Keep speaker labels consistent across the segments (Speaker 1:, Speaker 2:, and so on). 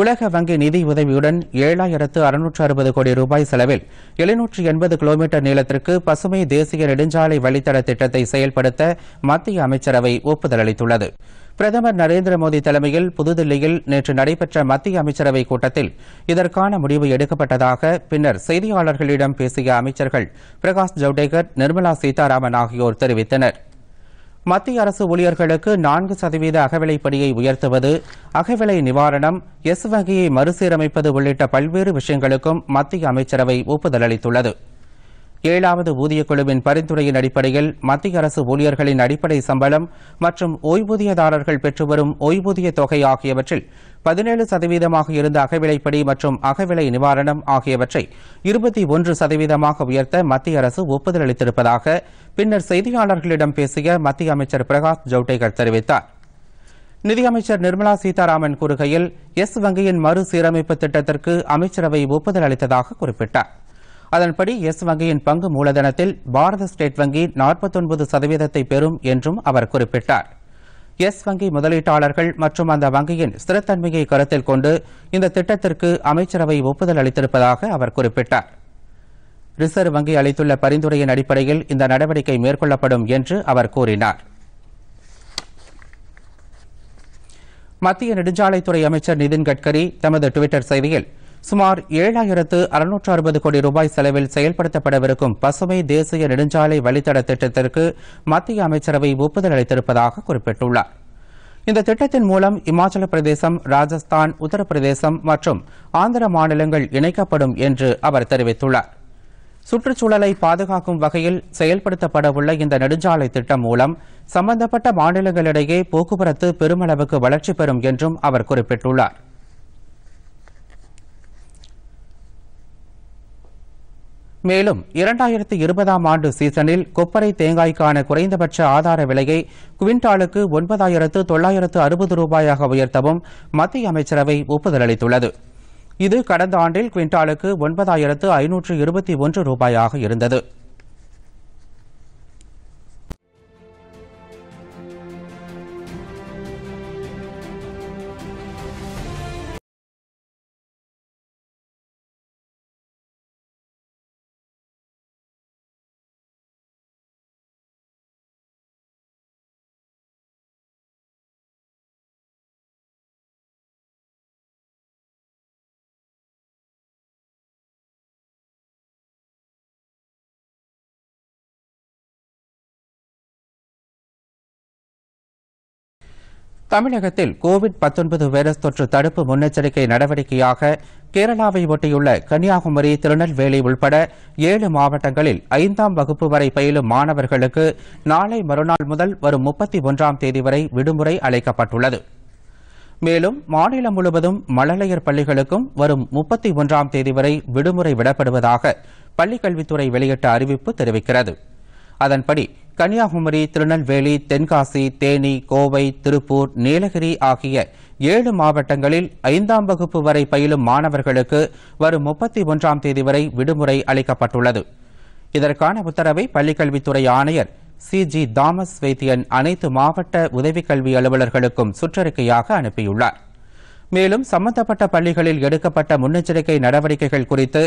Speaker 1: உலக வங்கி நிதி உதவியுடன் ஏழாயிரத்து அறுநூற்று அறுபது கோடி ரூபாய் செலவில் எழுநூற்று எண்பது கிலோமீட்டர் நீளத்திற்கு பசுமை தேசிய நெடுஞ்சாலை வழித்தட திட்டத்தை செயல்படுத்த மத்திய அமைச்சரவை ஒப்புதல் அளித்துள்ளது பிரதமர் நரேந்திர மோடி தலைமையில் புதுதில்லியில் நேற்று நடைபெற்ற மத்திய அமைச்சரவை கூட்டத்தில் இதற்கான முடிவு எடுக்கப்பட்டதாக பின்னர் செய்தியாளர்களிடம் பேசிய அமைச்சர்கள் பிரகாஷ் ஜவ்டேகர் நிர்மலா சீதாராமன் ஆகியோர் தெரிவித்தனா் மத்திய அரசு ஊழியர்களுக்கு நான்கு சதவீத அகவிலைப்படியை உயர்த்துவது அகவிலை நிவாரணம் எஸ் வகையை மறுசீரமைப்பது உள்ளிட்ட பல்வேறு விஷயங்களுக்கும் மத்திய அமைச்சரவை ஒப்புதல் அளித்துள்ளது ஏழாவது ஊதிய குழுவின் பரிந்துரையின் அடிப்படையில் மத்திய அரசு ஊழியர்களின் அடிப்படை சம்பளம் மற்றும் ஓய்வூதியதாரர்கள் பெற்றுவரும் ஓய்வூதிய தொகை ஆகியவற்றில் பதினேழு சதவீதமாக இருந்த அகவிலைப்படி மற்றும் அகவிலை நிவாரணம் ஆகியவற்றை இருபத்தி ஒன்று சதவீதமாக உயர்த்த மத்திய அரசு ஒப்புதல் அளித்திருப்பதாக பின்னர் செய்தியாளர்களிடம் பேசிய மத்திய அமைச்சர் பிரகாஷ் ஜவ்டேகர் தெரிவித்தார் நிதியமைச்சர் நிர்மலா சீதாராமன் கூறுகையில் எஸ் வங்கியின் மறுசீரமைப்பு திட்டத்திற்கு அமைச்சரவை ஒப்புதல் அளித்ததாக குறிப்பிட்டாா் அதன்படி எஸ் வங்கியின் பங்கு மூலதனத்தில் பாரத ஸ்டேட் வங்கி நாற்பத்தொன்பது சதவீதத்தை பெறும் என்றும் அவர் குறிப்பிட்டார் எஸ் வங்கி முதலீட்டாளர்கள் மற்றும் அந்த வங்கியின் ஸ்திரத்தன்மையை கருத்தில் கொண்டு இந்த திட்டத்திற்கு அமைச்சரவை ஒப்புதல் அளித்திருப்பதாக அவர் குறிப்பிட்டார் ரிசர்வ் வங்கி அளித்துள்ள பரிந்துரையின் அடிப்படையில் இந்த நடவடிக்கை மேற்கொள்ளப்படும் என்று அவர் கூறினார் மத்திய நெடுஞ்சாலைத்துறை அமைச்சர் நிதின் கட்கரி தமது டுவிட்டர் செய்தியில் சுமார் ஏழாயிரத்து அறுநூற்று அறுபது கோடி ரூபாய் செலவில் செயல்படுத்தப்படவிருக்கும் பசுமை தேசிய நெடுஞ்சாலை வழித்தட திட்டத்திற்கு மத்திய அமைச்சரவை ஒப்புதல் அளித்திருப்பதாக குறிப்பிட்டுள்ளார் இந்த திட்டத்தின் மூலம் இமாச்சல பிரதேசம் ராஜஸ்தான் உத்தரப்பிரதேசம் மற்றும் ஆந்திர மாநிலங்கள் இணைக்கப்படும் என்று அவர் தெரிவித்துள்ளார் சுற்றுச்சூழலை பாதுகாக்கும் வகையில் செயல்படுத்தப்படவுள்ள இந்த நெடுஞ்சாலை திட்டம் மூலம் சம்பந்தப்பட்ட மாநிலங்களிடையே போக்குவரத்து பெருமளவுக்கு வளர்ச்சி பெறும் என்றும் அவர் குறிப்பிட்டுள்ளாா் மேலும் இரண்டாயிரத்து இருபதாம் ஆண்டு சீசனில் கொப்பரை தேங்காய்க்கான குறைந்தபட்ச ஆதார விலையை குவிண்டாலுக்கு ஒன்பதாயிரத்து தொள்ளாயிரத்து அறுபது ரூபாயாக உயர்த்தவும் மத்திய அமைச்சரவை ஒப்புதல் அளித்துள்ளது இது கடந்த ஆண்டில் குவிண்டாலுக்கு ஒன்பதாயிரத்து ஐநூற்று இருபத்தி ஒன்று ரூபாயாக இருந்தது தமிழகத்தில் கோவிட் பத்தொன்பது வைரஸ் தொற்று தடுப்பு முன்னெச்சரிக்கை நடவடிக்கையாக கேரளாவை ஒட்டியுள்ள கன்னியாகுமரி திருநெல்வேலி உள்பட ஏழு மாவட்டங்களில் ஐந்தாம் வகுப்பு வரை பயிலும் மாணவர்களுக்கு நாளை மறுநாள் முதல் வரும் முப்பத்தி ஒன்றாம் தேதி வரை விடுமுறை அளிக்கப்பட்டுள்ளது மேலும் மாநிலம் முழுவதும் மழலையர் பள்ளிகளுக்கும் வரும் முப்பத்தி ஒன்றாம் தேதி வரை விடுமுறை விடப்படுவதாக பள்ளிக்கல்வித்துறை வெளியிட்ட அறிவிப்பு தெரிவிக்கிறது அதன்படி கன்னியாகுமரி திருநெல்வேலி தென்காசி தேனி கோவை திருப்பூர் நீலகிரி ஆகிய ஏழு மாவட்டங்களில் ஐந்தாம் வகுப்பு வரை பயிலும் மாணவர்களுக்கு வரும் முப்பத்தி ஒன்றாம் தேதி வரை விடுமுறை அளிக்கப்பட்டுள்ளது இதற்கான உத்தரவை பள்ளிக்கல்வித்துறை ஆணையர் சி ஜி தாமஸ் வைத்தியன் அனைத்து மாவட்ட உதவிக்கல்வி அலுவலர்களுக்கும் சுற்றறிக்கையாக அனுப்பியுள்ளார் மேலும் சம்பந்தப்பட்ட பள்ளிகளில் எடுக்கப்பட்ட முன்னெச்சரிக்கை நடவடிக்கைகள் குறித்து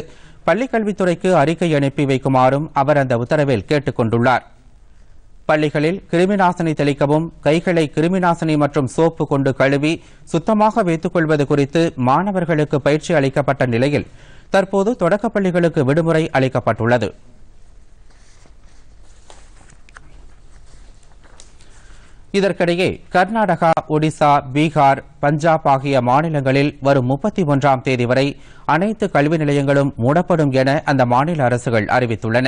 Speaker 1: பள்ளிக்கல்வித்துறைக்கு அறிக்கை அனுப்பி வைக்குமாறும் அவர் அந்த உத்தரவில் கேட்டுக் கொண்டுள்ளாா் பள்ளிகளில் கிருமிநாசினி தெளிக்கவும் கைகளை கிருமிநாசினி மற்றும் சோப்பு கொண்டு கழுவி சுத்தமாக வைத்துக் கொள்வது குறித்து மாணவர்களுக்கு பயிற்சி அளிக்கப்பட்ட நிலையில் தற்போது தொடக்கப் பள்ளிகளுக்கு விடுமுறை அளிக்கப்பட்டுள்ளது இதற்கிடையே கர்நாடகா ஒடிசா பீகார் பஞ்சாப் ஆகிய மாநிலங்களில் வரும் முப்பத்தி ஒன்றாம் தேதி வரை அனைத்து கல்வி நிலையங்களும் மூடப்படும் என அந்த மாநில அரசுகள் அறிவித்துள்ளன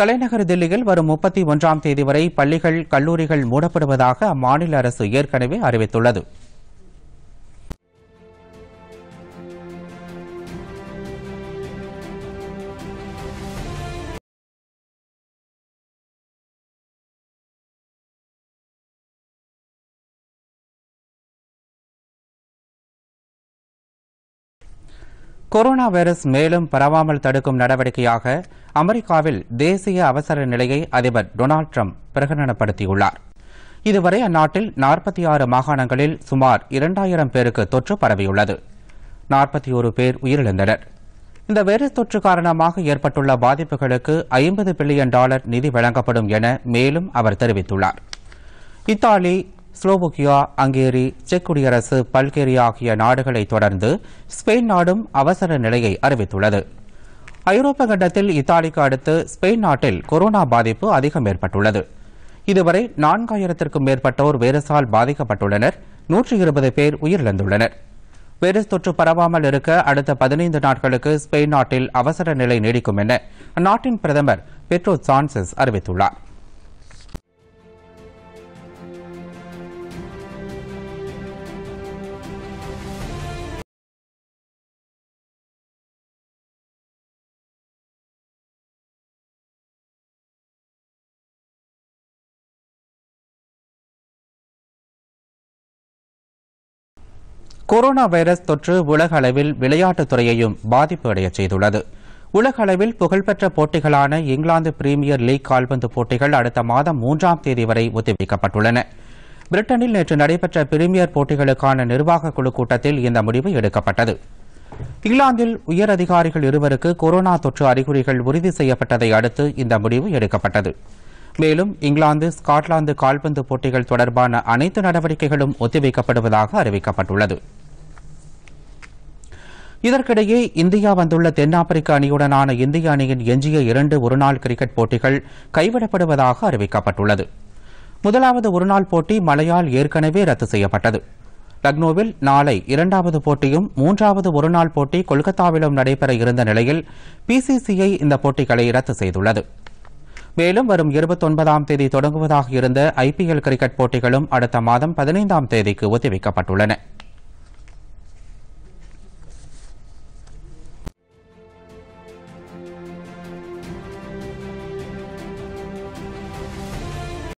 Speaker 1: தலைநகர் தில்லியில் வரும் முப்பத்தி ஒன்றாம் தேதி வரை பள்ளிகள் கல்லூரிகள் மூடப்படுவதாக அம்மாநில அரசு ஏற்கனவே அறிவித்துள்ளது கொரோனா வைரஸ் மேலும் பரவாமல் தடுக்கும் நடவடிக்கையாக அமெரிக்காவில் தேசிய அவசர நிலையை அதிபர் டொனால்டு ட்ரம்ப் பிரகடனப்படுத்தியுள்ளார் இதுவரை அந்நாட்டில் நாற்பத்தி ஆறு மாகாணங்களில் சுமார் இரண்டாயிரம் பேருக்கு தொற்று பரவியுள்ளது நாற்பத்தி பேர் உயிரிழந்தனர் இந்த வைரஸ் தொற்று காரணமாக ஏற்பட்டுள்ள பாதிப்புகளுக்கு ஐம்பது பில்லியன் டாலர் நிதி வழங்கப்படும் என மேலும் அவர் தெரிவித்துள்ளார் இத்தாலி ஸ்லோவோக்கியா அங்கேரி செக் குடியரசு பல்கேரியா ஆகிய நாடுகளை தொடர்ந்து ஸ்பெயின் நாடும் அவசர நிலையை அறிவித்துள்ளது ஐரோப்பிய கண்டத்தில் இத்தாலிக்கு அடுத்து ஸ்பெயின் நாட்டில் கொரோனா பாதிப்பு அதிகம் ஏற்பட்டுள்ளது இதுவரை நான்காயிரத்திற்கும் மேற்பட்டோர் வைரஸால் பாதிக்கப்பட்டுள்ளனர் நூற்றி இருபது பேர் உயிரிழந்துள்ளனர் வைரஸ் தொற்று பரவாமல் இருக்க அடுத்த பதினைந்து நாட்களுக்கு ஸ்பெயின் நாட்டில் அவசர நிலை நீடிக்கும் என அந்நாட்டின் பிரதமர் பெட்ரோ சான்சஸ் அறிவித்துள்ளாா் கொரோனா வைரஸ் தொற்று உலக அளவில் விளையாட்டுத் துறையையும் பாதிப்பு அடைய செய்துள்ளது உலக அளவில் புகழ்பெற்ற போட்டிகளான இங்கிலாந்து பிரீமியர் லீக் கால்பந்து போட்டிகள் அடுத்த மாதம் மூன்றாம் தேதி வரை ஒத்திவைக்கப்பட்டுள்ளன பிரிட்டனில் நேற்று நடைபெற்ற பிரீமியர் போட்டிகளுக்கான நிர்வாக குழு கூட்டத்தில் இந்த முடிவு எடுக்கப்பட்டது இங்கிலாந்தில் உயர் அதிகாரிகள் இருவருக்கு கொரோனா தொற்று அறிகுறிகள் உறுதி செய்யப்பட்டதை அடுத்து இந்த முடிவு எடுக்கப்பட்டது மேலும் இங்கிலாந்து ஸ்காட்லாந்து கால்பந்து போட்டிகள் தொடர்பான அனைத்து நடவடிக்கைகளும் ஒத்திவைக்கப்படுவதாக அறிவிக்கப்பட்டுள்ளது இதற்கிடையே இந்தியா வந்துள்ள தென்னாப்பிரிக்க அணியுடனான இந்திய அணியின் எஞ்சிய இரண்டு ஒருநாள் கிரிக்கெட் போட்டிகள் கைவிடப்படுவதாக அறிவிக்கப்பட்டுள்ளது முதலாவது ஒருநாள் போட்டி மழையால் ஏற்கனவே ரத்து செய்யப்பட்டது லக்னோவில் நாளை இரண்டாவது போட்டியும் மூன்றாவது ஒருநாள் போட்டி கொல்கத்தாவிலும் நடைபெற இருந்த நிலையில் பிசிசிஐ இந்த போட்டிகளை ரத்து செய்துள்ளது மேலும் வரும் இருபத்தொன்பதாம் தேதி தொடங்குவதாக இருந்த ஐபிஎல் கிரிக்கெட் போட்டிகளும் அடுத்த மாதம் பதினைந்தாம் தேதிக்கு ஒத்திவைக்கப்பட்டுள்ளன